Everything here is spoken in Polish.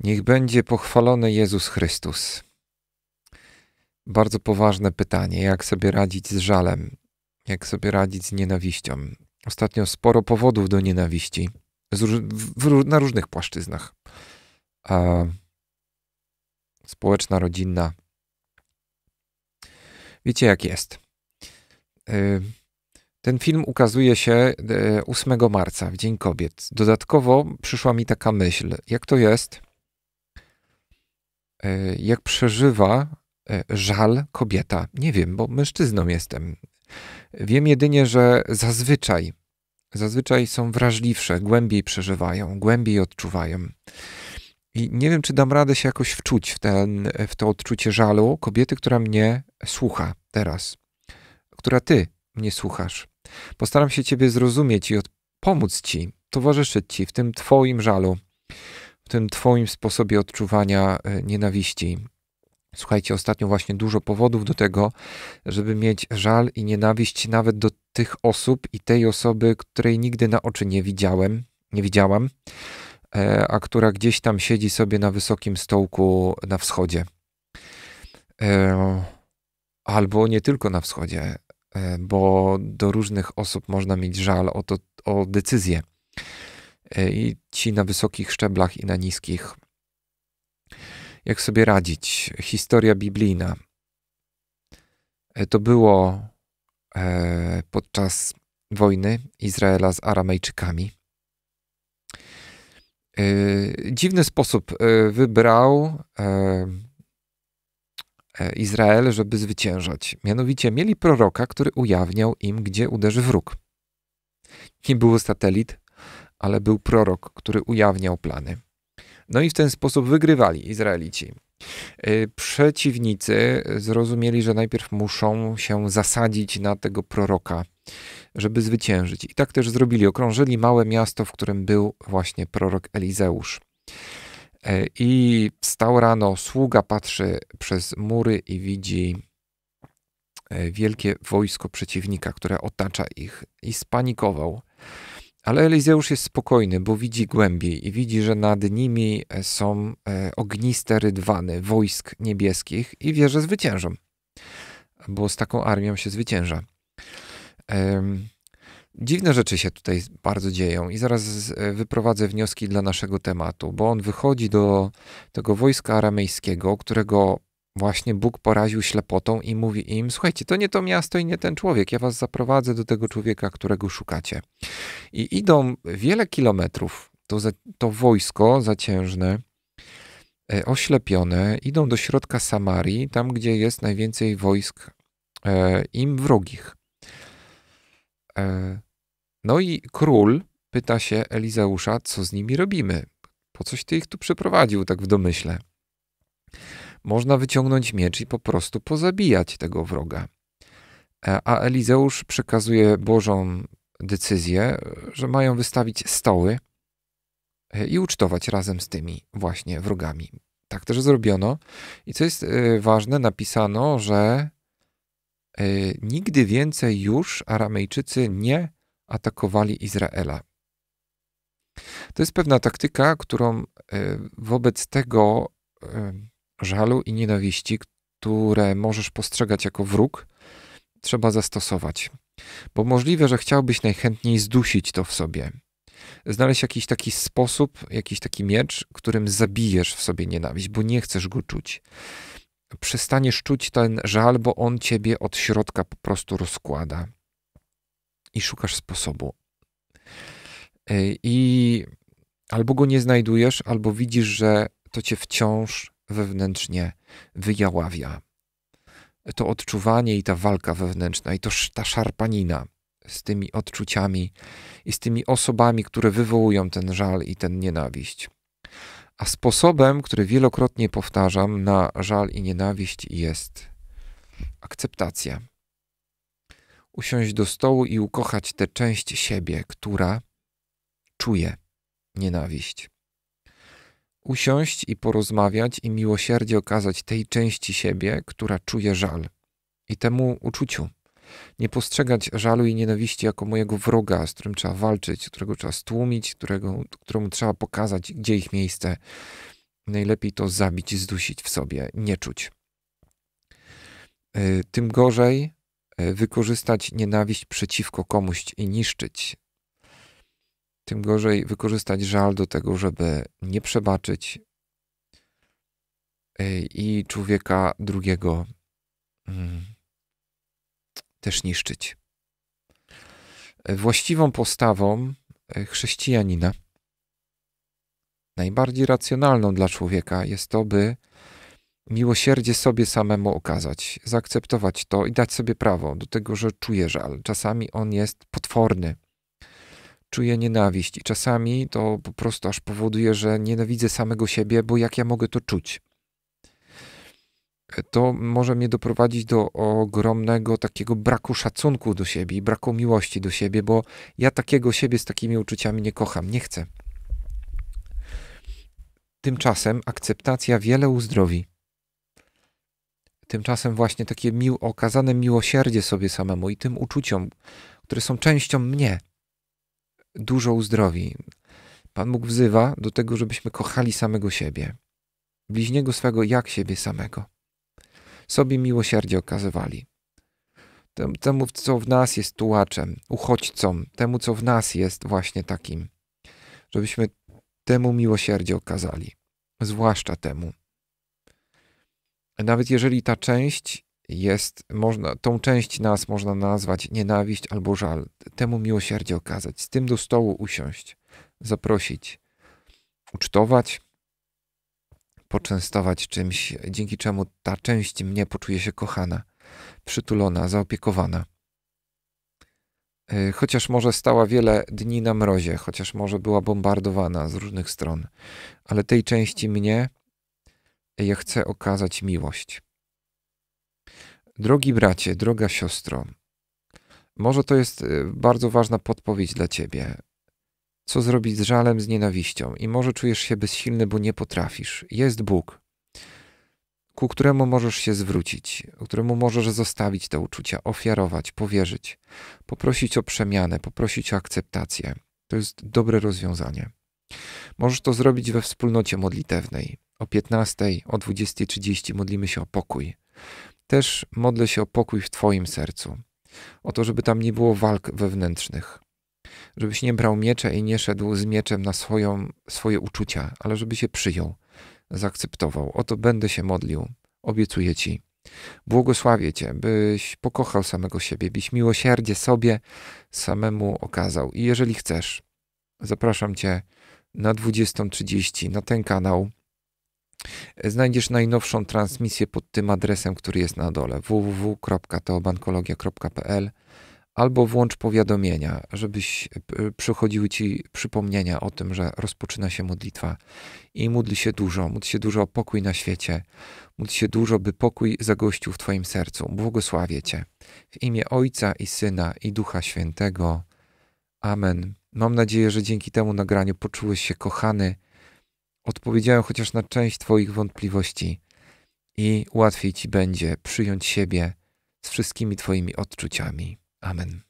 Niech będzie pochwalony Jezus Chrystus. Bardzo poważne pytanie, jak sobie radzić z żalem, jak sobie radzić z nienawiścią. Ostatnio sporo powodów do nienawiści na różnych płaszczyznach. społeczna, rodzinna. Wiecie, jak jest. Y, ten film ukazuje się 8 y, marca, w Dzień Kobiet. Dodatkowo przyszła mi taka myśl, jak to jest, E, jak przeżywa e, żal kobieta. Nie wiem, bo mężczyzną jestem. Wiem jedynie, że zazwyczaj, zazwyczaj są wrażliwsze, głębiej przeżywają, głębiej odczuwają. I nie wiem, czy dam radę się jakoś wczuć w, ten, w to odczucie żalu kobiety, która mnie słucha teraz, która ty mnie słuchasz. Postaram się Ciebie zrozumieć i od, pomóc Ci, towarzyszyć Ci w tym Twoim żalu, tym Twoim sposobie odczuwania e, nienawiści. Słuchajcie, ostatnio właśnie dużo powodów do tego, żeby mieć żal i nienawiść nawet do tych osób i tej osoby, której nigdy na oczy nie widziałem, nie widziałam, e, a która gdzieś tam siedzi sobie na wysokim stołku na wschodzie. E, albo nie tylko na wschodzie, bo do różnych osób można mieć żal o, to, o decyzje. E, i ci na wysokich szczeblach i na niskich. Jak sobie radzić? Historia biblijna. E, to było e, podczas wojny Izraela z Aramejczykami. Dziwny sposób wybrał Izrael, żeby zwyciężać. Mianowicie mieli proroka, który ujawniał im, gdzie uderzy wróg. Nie było satelit, ale był prorok, który ujawniał plany. No i w ten sposób wygrywali Izraelici. Y, przeciwnicy zrozumieli, że najpierw muszą się zasadzić na tego proroka, żeby zwyciężyć. I tak też zrobili. Okrążyli małe miasto, w którym był właśnie prorok Elizeusz. Y, I wstał rano, sługa patrzy przez mury i widzi y, wielkie wojsko przeciwnika, które otacza ich, i spanikował. Ale Elizeusz jest spokojny, bo widzi głębiej i widzi, że nad nimi e, są e, ogniste rydwany wojsk niebieskich i wie, że zwyciężą. Bo z taką armią się zwycięża. Dziwne rzeczy się tutaj bardzo dzieją i zaraz e, wyprowadzę wnioski dla naszego tematu, bo on wychodzi do tego wojska aramejskiego, którego właśnie Bóg poraził ślepotą i mówi im: Słuchajcie, to nie to miasto i nie ten człowiek, ja was zaprowadzę do tego człowieka, którego szukacie. I idą wiele kilometrów. To, za, to wojsko zaciężne, e, oślepione, idą do środka Samarii, tam gdzie jest najwięcej wojsk e, im wrogich. E, no i król pyta się Elizeusza, co z nimi robimy. Po coś ty ich tu przeprowadził, tak w domyśle. Można wyciągnąć miecz i po prostu pozabijać tego wroga. E, a Elizeusz przekazuje Bożą decyzję, że mają wystawić stoły e, i ucztować razem z tymi właśnie wrogami. Tak też zrobiono. I co jest e, ważne, napisano, że nigdy więcej już Aramejczycy nie atakowali Izraela. To jest pewna taktyka, którą wobec tego żalu i nienawiści, które możesz postrzegać jako wróg, trzeba zastosować. Bo możliwe, że chciałbyś najchętniej zdusić to w sobie. Znaleźć jakiś taki sposób, jakiś taki miecz, którym zabijesz w sobie nienawiść, bo nie chcesz go czuć. Przestaniesz czuć ten żal, bo on ciebie od środka po prostu rozkłada. I szukasz sposobu. I albo go nie znajdujesz, albo widzisz, że to cię wciąż wewnętrznie wyjaławia. To odczuwanie i ta walka wewnętrzna, i to ta szarpanina z tymi odczuciami i z tymi osobami, które wywołują ten żal i ten nienawiść. A sposobem, który wielokrotnie powtarzam na żal i nienawiść jest akceptacja. Usiąść do stołu i ukochać tę część siebie, która czuje nienawiść usiąść i porozmawiać i miłosierdzie okazać tej części siebie, która czuje żal i temu uczuciu. Nie postrzegać żalu i nienawiści jako mojego wroga, z którym trzeba walczyć, którego trzeba stłumić, którego, któremu trzeba pokazać, gdzie ich miejsce. Najlepiej to zabić, zdusić w sobie, nie czuć. Y, tym gorzej y, wykorzystać nienawiść przeciwko komuś i niszczyć, tym gorzej wykorzystać żal do tego, żeby nie przebaczyć e, i człowieka drugiego mm, też niszczyć. E, właściwą postawą e, chrześcijanina, najbardziej racjonalną dla człowieka, jest to, by miłosierdzie sobie samemu okazać, zaakceptować to i dać sobie prawo do tego, że czuje żal. Czasami on jest potworny, czuję nienawiść i czasami to po prostu aż powoduje, że nienawidzę samego siebie, bo jak ja mogę to czuć? E, to może mnie doprowadzić do ogromnego takiego braku szacunku do siebie i braku miłości do siebie, bo ja takiego siebie z takimi uczuciami nie kocham, nie chcę. Tymczasem akceptacja wiele uzdrowi. Tymczasem właśnie takie mił, okazane miłosierdzie sobie samemu i tym uczuciom, które są częścią mnie, dużo uzdrowi. Pan Bóg wzywa do tego, żebyśmy kochali samego siebie, bliźniego swego jak siebie samego. Sobie miłosierdzie okazywali. Temu, co w nas jest tułaczem, uchodźcom, temu, co w nas jest właśnie takim, żebyśmy temu miłosierdzie okazali, zwłaszcza temu. Nawet jeżeli ta część jest, można, tą część nas można nazwać nienawiść albo żal. Temu miłosierdzie okazać, z tym do stołu usiąść, zaprosić, ucztować, poczęstować czymś, dzięki czemu ta część mnie poczuje się kochana, przytulona, zaopiekowana. Y, chociaż może stała wiele dni na mrozie, chociaż może była bombardowana z różnych stron, ale tej części mnie ja chcę okazać miłość Drogi bracie, droga siostro, może to jest y, bardzo ważna podpowiedź dla ciebie. Co zrobić z żalem, z nienawiścią? I może czujesz się bezsilny, bo nie potrafisz. Jest Bóg, ku któremu możesz się zwrócić, któremu możesz zostawić te uczucia, ofiarować, powierzyć, poprosić o przemianę, poprosić o akceptację. To jest dobre rozwiązanie. Możesz to zrobić we wspólnocie modlitewnej. O 15, o 20.30 modlimy się o pokój. Też modlę się o pokój w Twoim sercu, o to, żeby tam nie było walk wewnętrznych, żebyś nie brał miecza i nie szedł z mieczem na swoją, swoje uczucia, ale żeby się przyjął, zaakceptował. O to będę się modlił, obiecuję Ci. Błogosławię Cię, byś pokochał samego siebie, byś miłosierdzie sobie samemu okazał. I jeżeli chcesz, zapraszam Cię na 20.30 na ten kanał Znajdziesz najnowszą transmisję pod tym adresem, który jest na dole www.teobankologia.pl albo włącz powiadomienia, żebyś e, e, przychodziły ci przypomnienia o tym, że rozpoczyna się modlitwa i módl się dużo, módl się dużo o pokój na świecie, módl się dużo, by pokój zagościł w twoim sercu. Błogosławię cię. W imię Ojca i Syna i Ducha Świętego. Amen. Mam nadzieję, że dzięki temu nagraniu poczułeś się kochany, odpowiedziałem chociaż na część Twoich wątpliwości i łatwiej Ci będzie przyjąć siebie z wszystkimi Twoimi odczuciami. Amen.